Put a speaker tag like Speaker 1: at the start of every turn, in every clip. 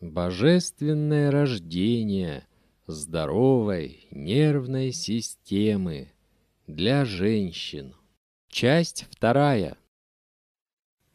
Speaker 1: божественное рождение здоровой нервной системы для женщин. Часть вторая.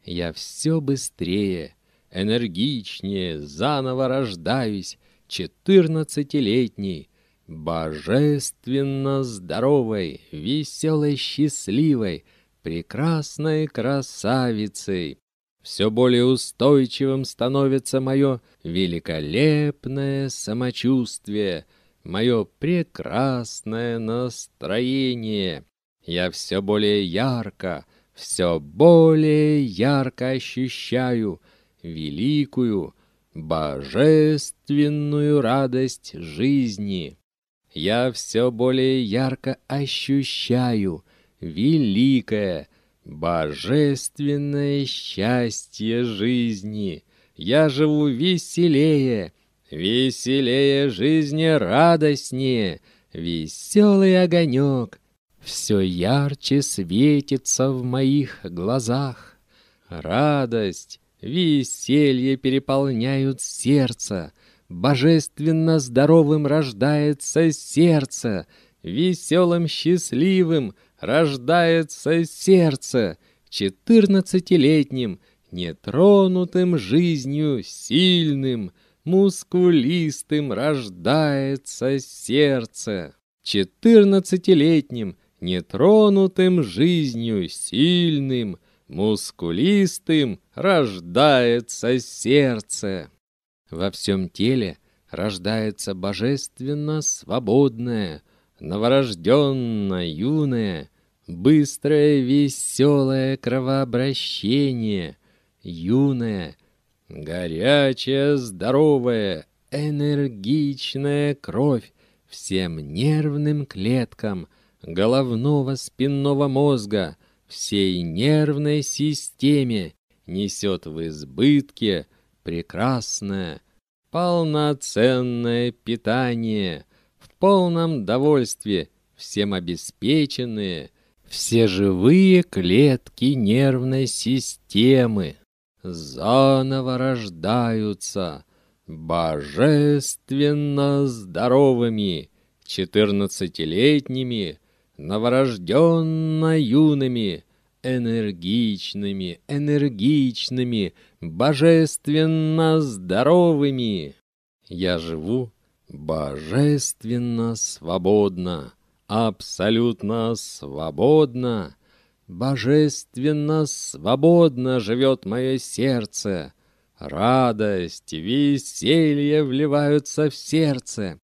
Speaker 1: Я все быстрее, энергичнее, заново рождаюсь, четырнадцатилетний, божественно здоровой, веселой, счастливой, прекрасной красавицей, все более устойчивым становится мое великолепное самочувствие, мое прекрасное настроение. Я все более ярко, все более ярко ощущаю великую, божественную радость жизни. Я все более ярко ощущаю великое, Божественное счастье жизни! Я живу веселее, веселее жизни радостнее, веселый огонек все ярче светится в моих глазах. Радость, веселье переполняют сердце, божественно здоровым рождается сердце, веселым, счастливым — рождается сердце четырнадцатилетним, нетронутым жизнью, сильным, мускулистым рождается сердце. Четырнадцатилетним, нетронутым жизнью, сильным, мускулистым рождается сердце. Во всем теле рождается божественно свободное, новорожденно юное, быстрое, веселое кровообращение, юное, горячая, здоровая, энергичная кровь всем нервным клеткам головного спинного мозга, всей нервной системе несет в избытке прекрасное, полноценное питание, в полном довольстве всем обеспеченные – все живые клетки нервной системы заново рождаются божественно здоровыми, четырнадцатилетними, новорожденно юными, энергичными, энергичными, божественно здоровыми. Я живу божественно свободно абсолютно свободно, божественно свободно живет мое сердце. Радость, веселье вливаются в сердце.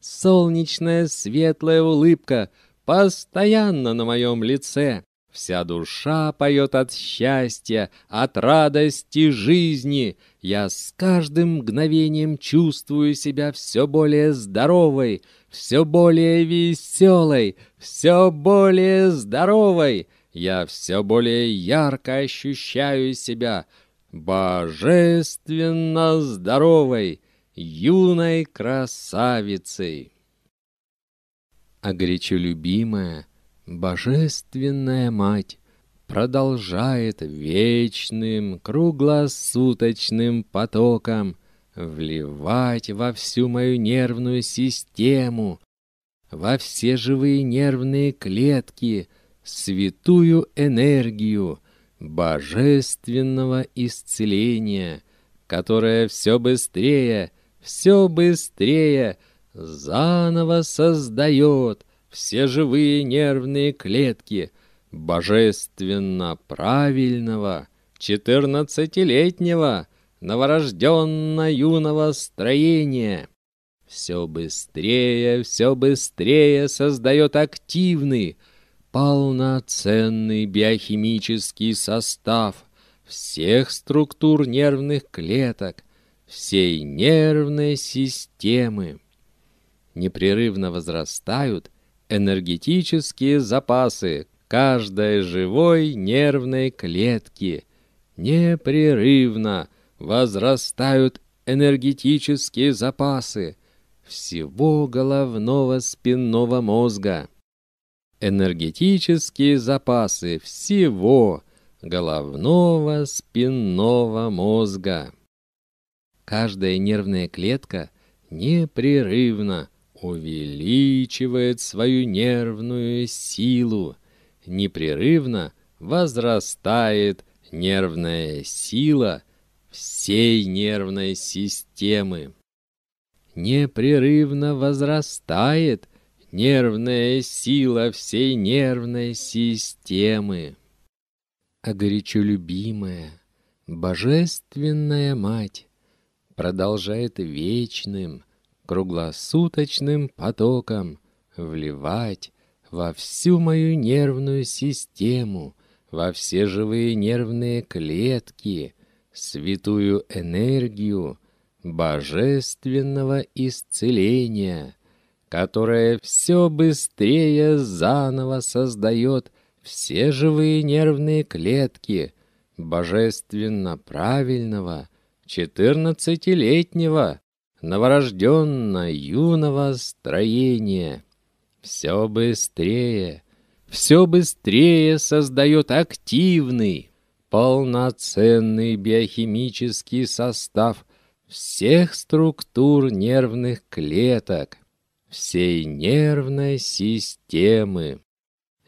Speaker 1: Солнечная светлая улыбка постоянно на моем лице. Вся душа поет от счастья, от радости жизни. Я с каждым мгновением чувствую себя все более здоровой, все более веселой, все более здоровой. Я все более ярко ощущаю себя божественно здоровой, юной красавицей. А горячо любимая — Божественная Мать продолжает вечным, круглосуточным потоком вливать во всю мою нервную систему, во все живые нервные клетки, святую энергию божественного исцеления, которая все быстрее, все быстрее заново создает все живые нервные клетки божественно правильного четырнадцатилетнего новорожденно-юного строения. Все быстрее, все быстрее создает активный, полноценный биохимический состав всех структур нервных клеток, всей нервной системы. Непрерывно возрастают энергетические запасы каждой живой нервной клетки. Непрерывно возрастают энергетические запасы всего головного спинного мозга. Энергетические запасы всего головного спинного мозга. Каждая нервная клетка непрерывно – увеличивает свою нервную силу. Непрерывно возрастает нервная сила всей нервной системы. Непрерывно возрастает нервная сила всей нервной системы. А горячо любимая, божественная мать продолжает вечным, круглосуточным потоком вливать во всю мою нервную систему, во все живые нервные клетки, святую энергию божественного исцеления, которая все быстрее заново создает все живые нервные клетки божественно правильного четырнадцатилетнего новорожденно юного строения. Все быстрее, все быстрее создает активный, полноценный биохимический состав всех структур нервных клеток, всей нервной системы.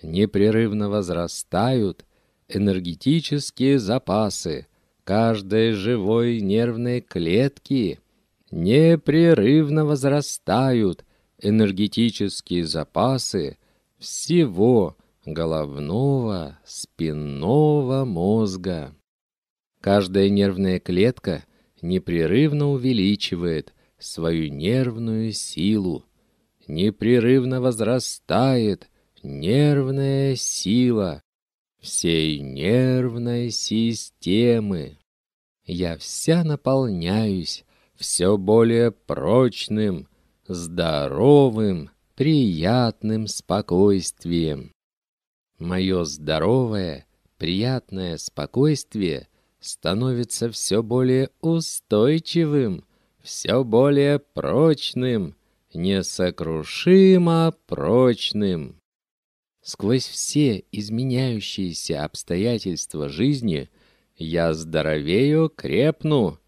Speaker 1: Непрерывно возрастают энергетические запасы каждой живой нервной клетки – непрерывно возрастают энергетические запасы всего головного, спинного мозга. Каждая нервная клетка непрерывно увеличивает свою нервную силу, непрерывно возрастает нервная сила всей нервной системы. Я вся наполняюсь все более прочным, здоровым, приятным спокойствием. Мое здоровое, приятное спокойствие становится все более устойчивым, все более прочным, несокрушимо прочным. Сквозь все изменяющиеся обстоятельства жизни я здоровею, крепну,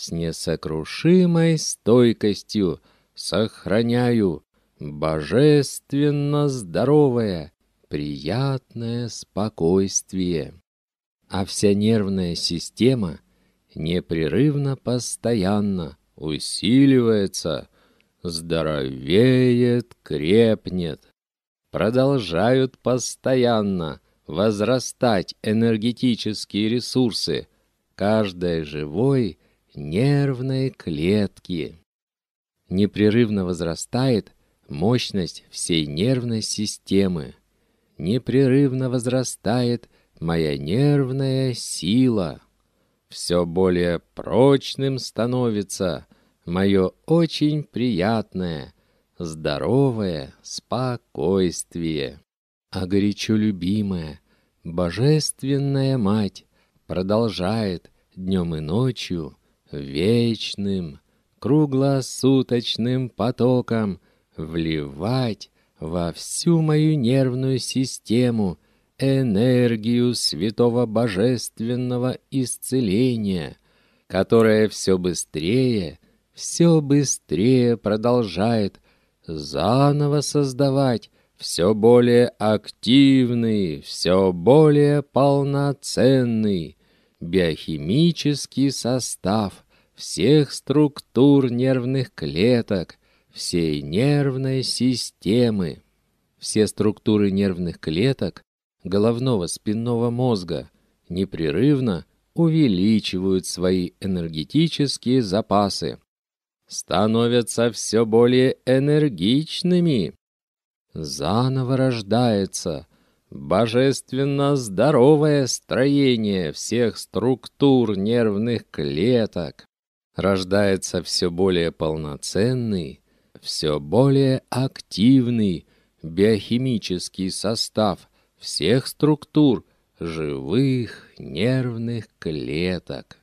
Speaker 1: с несокрушимой стойкостью сохраняю божественно здоровое, приятное спокойствие. А вся нервная система непрерывно постоянно усиливается, здоровеет, крепнет. Продолжают постоянно возрастать энергетические ресурсы каждой живой – нервные клетки. Непрерывно возрастает мощность всей нервной системы. Непрерывно возрастает моя нервная сила. Все более прочным становится мое очень приятное, здоровое спокойствие. А горячо любимая, божественная мать продолжает днем и ночью вечным, круглосуточным потоком вливать во всю мою нервную систему энергию святого божественного исцеления, которая все быстрее, все быстрее продолжает заново создавать все более активный, все более полноценный биохимический состав – всех структур нервных клеток, всей нервной системы. Все структуры нервных клеток головного спинного мозга непрерывно увеличивают свои энергетические запасы, становятся все более энергичными, заново рождается божественно здоровое строение всех структур нервных клеток рождается все более полноценный, все более активный биохимический состав всех структур живых нервных клеток.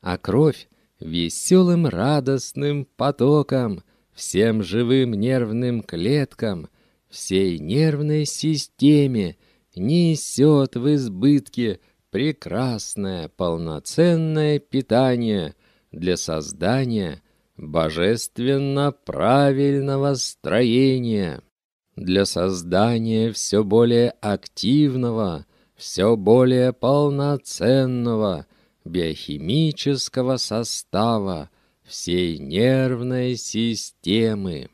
Speaker 1: А кровь веселым радостным потоком всем живым нервным клеткам, всей нервной системе несет в избытке прекрасное полноценное питание – для создания божественно правильного строения, для создания все более активного, все более полноценного биохимического состава всей нервной системы.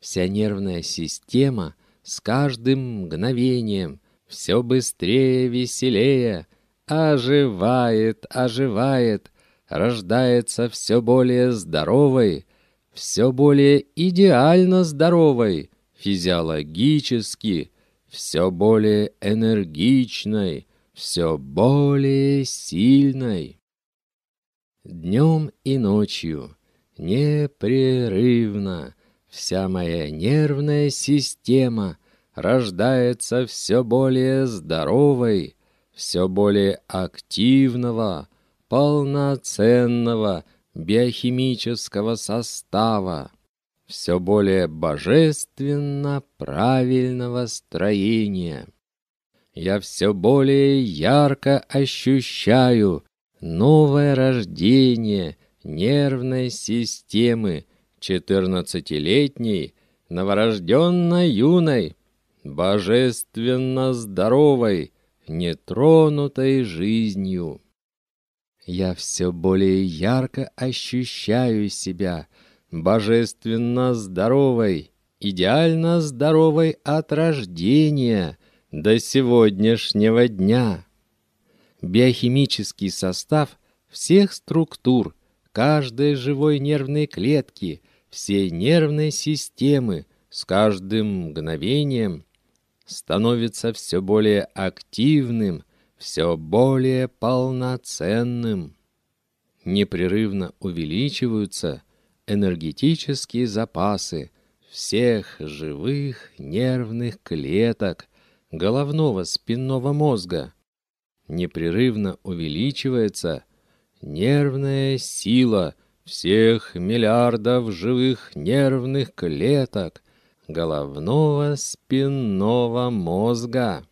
Speaker 1: Вся нервная система с каждым мгновением все быстрее, веселее оживает, оживает – рождается все более здоровой, все более идеально здоровой, физиологически, все более энергичной, все более сильной. Днем и ночью, непрерывно, вся моя нервная система рождается все более здоровой, все более активного, полноценного биохимического состава, все более божественно правильного строения. Я все более ярко ощущаю новое рождение нервной системы 14-летней, новорожденно-юной, божественно-здоровой, нетронутой жизнью. Я все более ярко ощущаю себя божественно здоровой, идеально здоровой от рождения до сегодняшнего дня. Биохимический состав всех структур, каждой живой нервной клетки, всей нервной системы с каждым мгновением становится все более активным – все более полноценным. Непрерывно увеличиваются энергетические запасы всех живых нервных клеток головного спинного мозга. Непрерывно увеличивается нервная сила всех миллиардов живых нервных клеток головного спинного мозга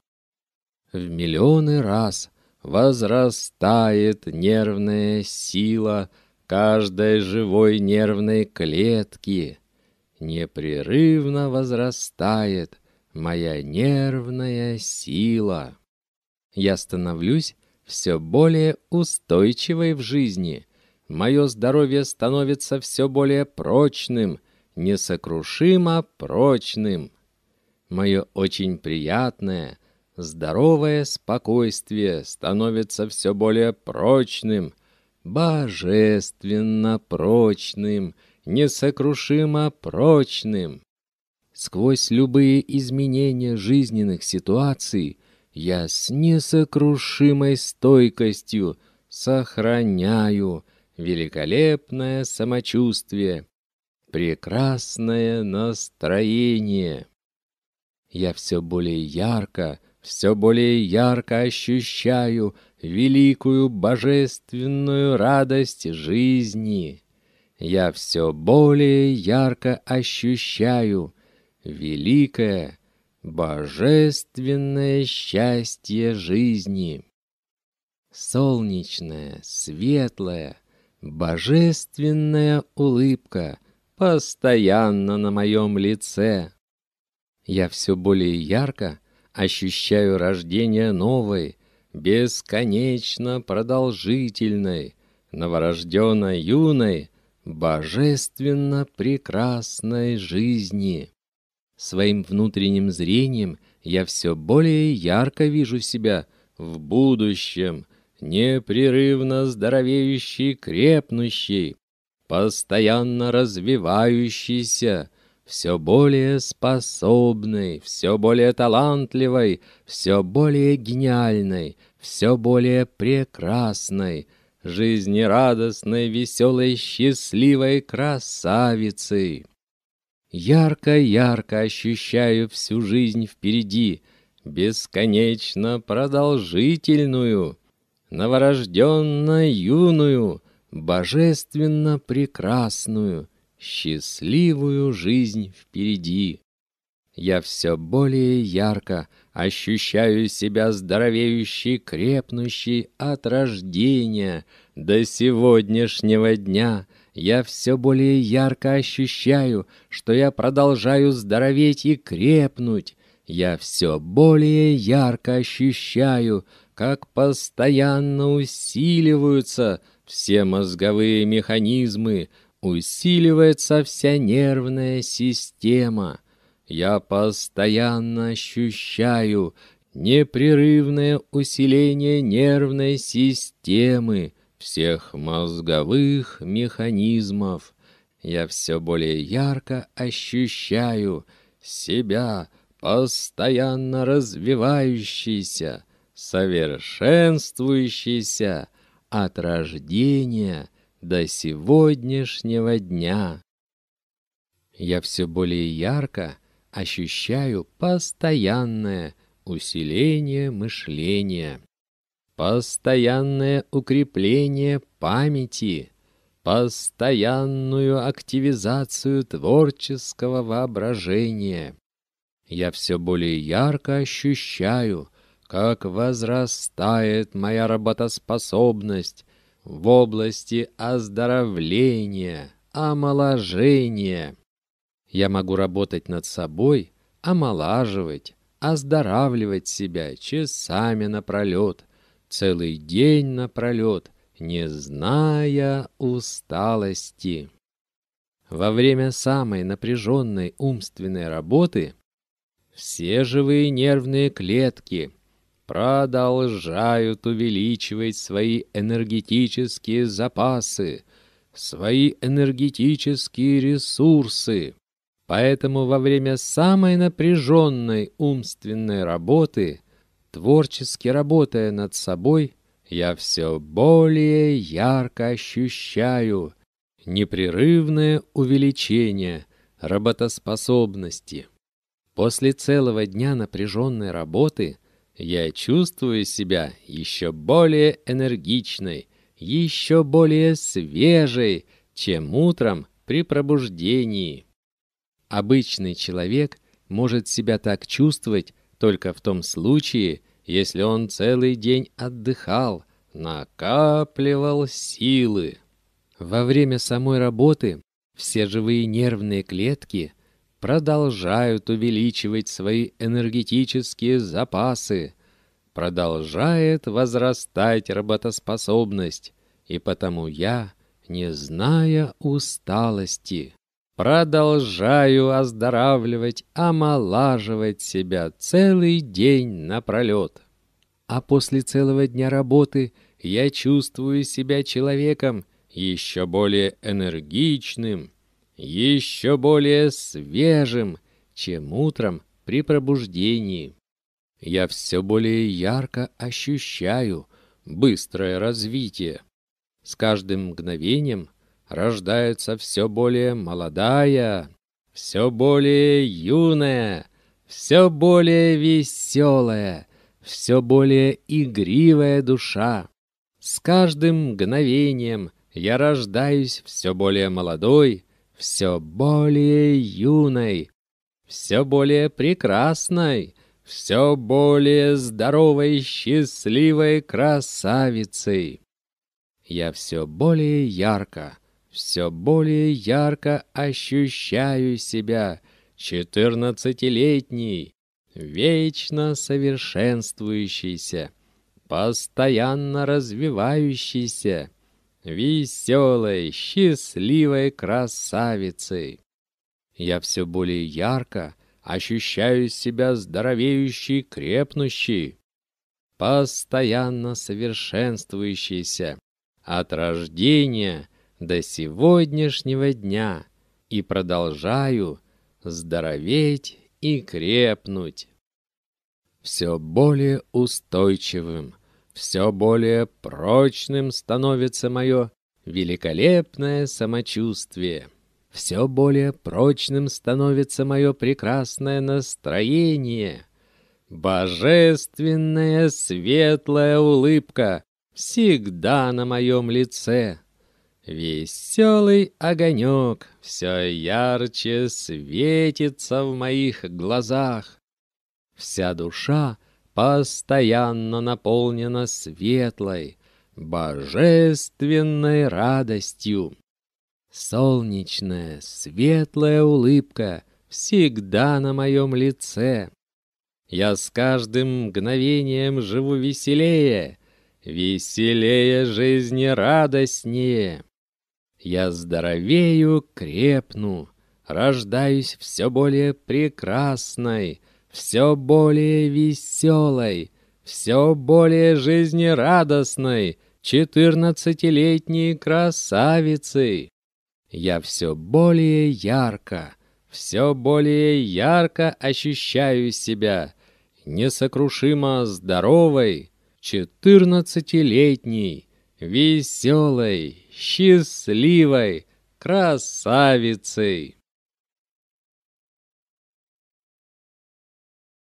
Speaker 1: в миллионы раз возрастает нервная сила каждой живой нервной клетки. Непрерывно возрастает моя нервная сила. Я становлюсь все более устойчивой в жизни. Мое здоровье становится все более прочным, несокрушимо прочным. Мое очень приятное – Здоровое спокойствие становится все более прочным, божественно прочным, несокрушимо прочным. Сквозь любые изменения жизненных ситуаций я с несокрушимой стойкостью сохраняю великолепное самочувствие, прекрасное настроение. Я все более ярко, все более ярко ощущаю великую божественную радость жизни. Я все более ярко ощущаю великое божественное счастье жизни. Солнечная, светлая, божественная улыбка постоянно на моем лице. Я все более ярко ощущаю рождение новой, бесконечно продолжительной, новорожденной юной, божественно прекрасной жизни. Своим внутренним зрением я все более ярко вижу себя в будущем, непрерывно здоровеющий, крепнущий, постоянно развивающийся, все более способной, все более талантливой, все более гениальной, все более прекрасной, жизнерадостной, веселой, счастливой красавицей. Ярко-ярко ощущаю всю жизнь впереди, бесконечно продолжительную, новорожденно юную, божественно прекрасную — счастливую жизнь впереди. Я все более ярко ощущаю себя здоровеющей, крепнущей от рождения до сегодняшнего дня. Я все более ярко ощущаю, что я продолжаю здороветь и крепнуть. Я все более ярко ощущаю, как постоянно усиливаются все мозговые механизмы, усиливается вся нервная система. Я постоянно ощущаю непрерывное усиление нервной системы, всех мозговых механизмов. Я все более ярко ощущаю себя, постоянно развивающийся, совершенствующийся от рождения – до сегодняшнего дня. Я все более ярко ощущаю постоянное усиление мышления, постоянное укрепление памяти, постоянную активизацию творческого воображения. Я все более ярко ощущаю, как возрастает моя работоспособность, в области оздоровления, омоложения. Я могу работать над собой, омолаживать, оздоравливать себя часами напролет, целый день напролет, не зная усталости. Во время самой напряженной умственной работы все живые нервные клетки продолжают увеличивать свои энергетические запасы, свои энергетические ресурсы. Поэтому во время самой напряженной умственной работы, творчески работая над собой, я все более ярко ощущаю непрерывное увеличение работоспособности. После целого дня напряженной работы – я чувствую себя еще более энергичной, еще более свежей, чем утром при пробуждении. Обычный человек может себя так чувствовать только в том случае, если он целый день отдыхал, накапливал силы. Во время самой работы все живые нервные клетки – продолжают увеличивать свои энергетические запасы, продолжает возрастать работоспособность, и потому я, не зная усталости, продолжаю оздоравливать, омолаживать себя целый день напролет. А после целого дня работы я чувствую себя человеком еще более энергичным, еще более свежим, чем утром при пробуждении. Я все более ярко ощущаю быстрое развитие. С каждым мгновением рождается все более молодая, все более юная, все более веселая, все более игривая душа. С каждым мгновением я рождаюсь все более молодой, все более юной, все более прекрасной, все более здоровой, счастливой красавицей. Я все более ярко, все более ярко ощущаю себя, четырнадцатилетний, вечно совершенствующийся, постоянно развивающийся, веселой, счастливой красавицей. Я все более ярко ощущаю себя здоровеющей, крепнущей, постоянно совершенствующейся от рождения до сегодняшнего дня и продолжаю здороветь и крепнуть, все более устойчивым, все более прочным становится мое великолепное самочувствие. Все более прочным становится мое прекрасное настроение. Божественная светлая улыбка всегда на моем лице. Веселый огонек все ярче светится в моих глазах. Вся душа — постоянно наполнена светлой, божественной радостью. Солнечная, светлая улыбка всегда на моем лице. Я с каждым мгновением живу веселее, веселее жизнерадостнее. Я здоровею, крепну, рождаюсь все более прекрасной, все более веселой, все более жизнерадостной четырнадцатилетней красавицей. Я все более ярко, все более ярко ощущаю себя, несокрушимо здоровой, четырнадцатилетней, веселой, счастливой красавицей.